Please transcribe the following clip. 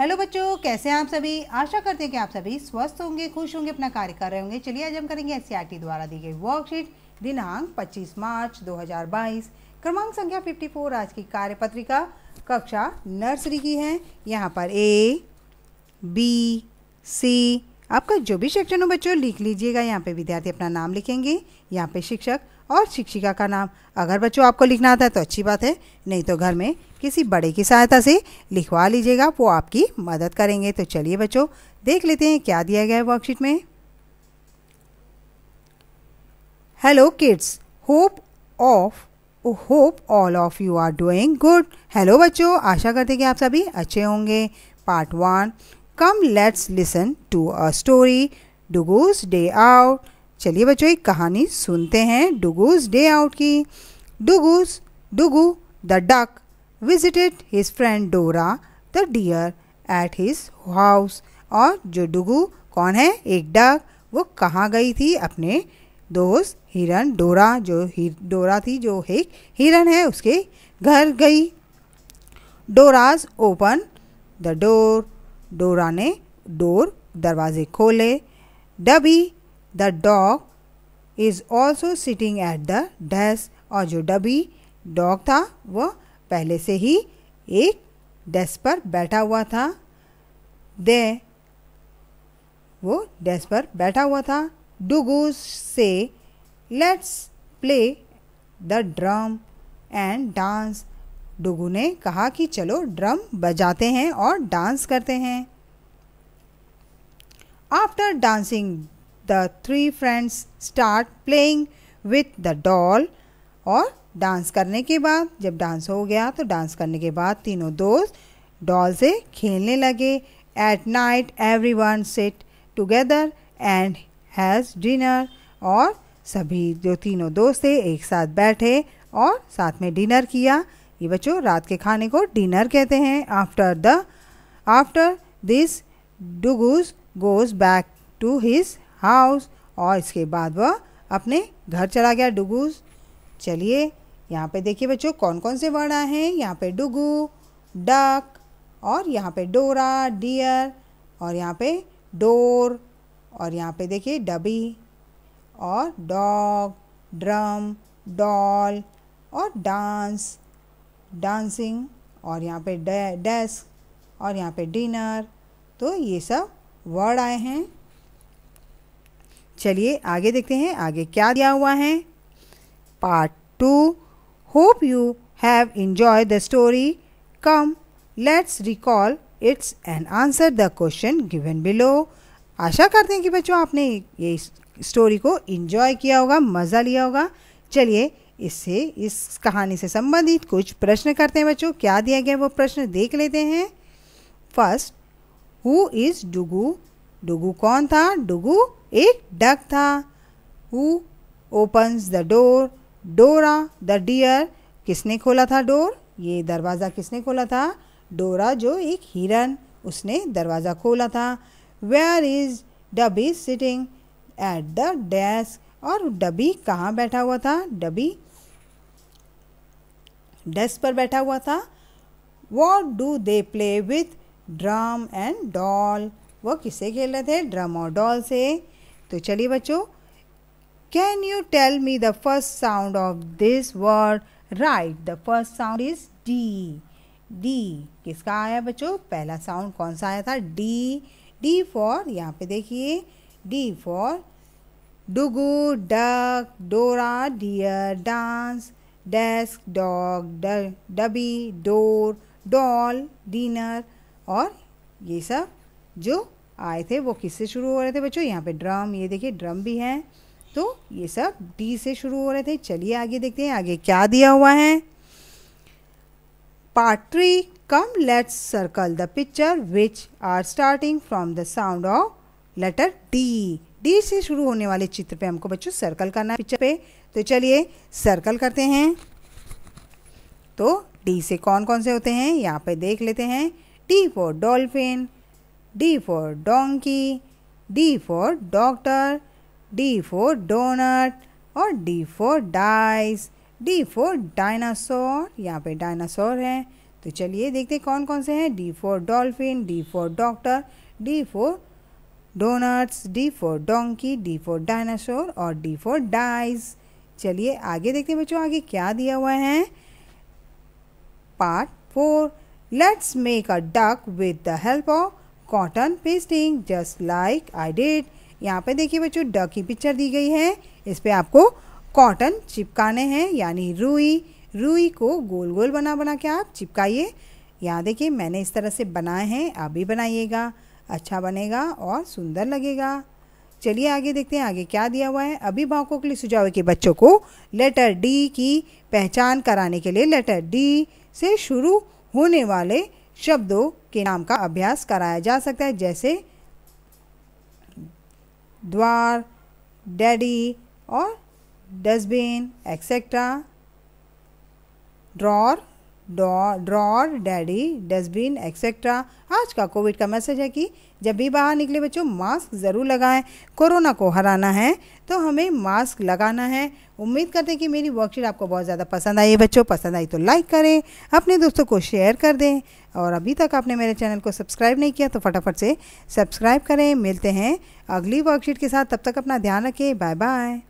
Hello बच्चों कैसे हैं आप सभी आशा करते हैं कि आप सभी स्वस्थ होंगे खुश होंगे अपना कार्य कर रहे होंगे चलिए आज हम करेंगे एस e द्वारा दी गई वर्कशीट दिनांक 25 मार्च 2022 क्रमांक संख्या 54 आज की कार्यपत्रिका कक्षा नर्सरी की है यहाँ पर ए बी सी आपका जो भी सेक्शन हो बच्चों लिख लीजिएगा यहाँ पे विद्यार्थी अपना नाम लिखेंगे यहाँ पे शिक्षक और शिक्षिका का नाम अगर बच्चों आपको लिखना आता है तो अच्छी बात है नहीं तो घर में किसी बड़े की सहायता से लिखवा लीजिएगा वो आपकी मदद करेंगे तो चलिए बच्चों देख लेते हैं क्या दिया गया है वर्कशीट में hello kids hope of hope all of you are doing good hello बच्चों आशा करते कि आप सभी अच्छे होंगे part one come let's listen to a story Dugu's day out चलिए बच्चों एक कहानी सुनते हैं डुगूज डे आउट की Dugu's Dugu the duck visited his friend Dora the deer at his house और जो डुगू कौन है एक डक वो कहाँ गई थी अपने दोस्त हिरन डोरा जो डोरा थी जो एक हिरन है उसके घर गई डोराज ओपन द डोर डोरा ने डोर दरवाजे खोले Dubby the dog is also sitting at the desk और जो डबी डॉग था वह पहले से ही एक डेस्क पर बैठा हुआ था दे वो डेस्क पर बैठा हुआ था डुगूस से let's play the drum and dance Dugu ने कहा कि चलो ड्रम बजाते हैं और डांस करते हैं after dancing the three friends start playing with the doll और डांस करने के बाद जब डांस हो गया तो डांस करने के बाद तीनों दोस्त डॉल से खेलने लगे at night everyone sit together and has dinner और सभी जो तीनों दोस्त थे एक साथ बैठे और साथ में डिनर किया ये बच्चों रात के खाने को डिनर कहते हैं after the after this Dugu's goes back to his house और इसके बाद वह अपने घर चला गया डुगूस चलिए यहाँ पे देखिए बच्चों कौन कौन से वर्ड आए हैं यहाँ पे डुगू डक और यहाँ पे डोरा डियर और यहाँ पे डोर और यहाँ पे देखिए डबी और डॉग ड्रम डॉल और डांस डांसिंग और यहाँ पे डेस्क और यहाँ पे डिनर तो ये सब वर्ड आए हैं चलिए आगे देखते हैं आगे क्या दिया हुआ है part two hope you have enjoy the story come let's recall its and answer the question given below आशा करते हैं कि बच्चों आपने ये स्टोरी को इन्जॉय किया होगा मज़ा लिया होगा चलिए इससे इस कहानी से संबंधित कुछ प्रश्न करते हैं बच्चों क्या दिया गया वो प्रश्न देख लेते हैं first who is Dugu Dugu कौन था डुगू एक डक था who opens the door Dora the deer किसने खोला था डोर ये दरवाज़ा किसने खोला था डोरा जो एक हिरन उसने दरवाज़ा खोला था where is Dubby sitting at the desk और डबी कहाँ बैठा हुआ था डबी डेस्क पर बैठा हुआ था what do they play with drum and doll वो किसे खेल रहे थे ड्रम और डॉल से तो चलिए बच्चों can you tell me the first sound of this word right the first sound is D D किसका आया बच्चों पहला साउंड कौन सा आया था डी डी फॉर यहाँ पे देखिए D for Dugu duck Dora deer dance desk dog Dubby door doll dinner और ये सब जो आए थे वो किससे शुरू हो रहे थे बच्चों यहाँ पे ड्रम ये देखिए ड्रम भी हैं तो ये सब डी से शुरू हो रहे थे चलिए आगे देखते हैं आगे क्या दिया हुआ है part come let's circle the picture which are starting from the sound of letter D D से शुरू होने वाले चित्र पे हमको बच्चों सर्कल करना है पिक्चर पे तो चलिए सर्कल करते हैं तो डी से कौन कौन से होते हैं यहाँ पे देख लेते हैं D for dolphin D for donkey, D for doctor, D for donut और D for dice, D for dinosaur यहाँ पे dinosaur है तो चलिए देखते कौन कौन से हैं D for dolphin, D for doctor, D for donuts, D for donkey, D for dinosaur और D for dice. चलिए आगे देखते हैं बच्चों आगे क्या दिया हुआ है part four let's make a duck with the help of cotton pasting just like I did यहाँ पे देखिए बच्चों ड की पिक्चर दी गई है इस पर आपको कॉटन चिपकाने हैं यानी रुई रुई को गोल गोल बना बना के आप चिपकाइए यहाँ देखिए मैंने इस तरह से बनाए हैं आप भी बनाइएगा अच्छा बनेगा और सुंदर लगेगा चलिए आगे देखते हैं आगे क्या दिया हुआ है अभिभावकों के लिए सुझाव है कि बच्चों को लेटर डी की पहचान कराने के लिए लेटर डी से शुरू होने वाले शब्दों के नाम का अभ्यास कराया जा सकता है जैसे द्वार डैडी और dustbin etcetera drawer drawer daddy dustbin etcetera आज का कोविड का मैसेज है कि जब भी बाहर निकले बच्चों मास्क ज़रूर लगाएं कोरोना को हराना है तो हमें मास्क लगाना है उम्मीद करते हैं कि मेरी वर्कशीट आपको बहुत ज़्यादा पसंद आई है बच्चों पसंद आई तो लाइक करें अपने दोस्तों को शेयर कर दें और अभी तक आपने मेरे चैनल को सब्सक्राइब नहीं किया तो फटाफट से सब्सक्राइब करें मिलते हैं अगली वर्कशीट के साथ तब तक अपना ध्यान रखें बाय बाय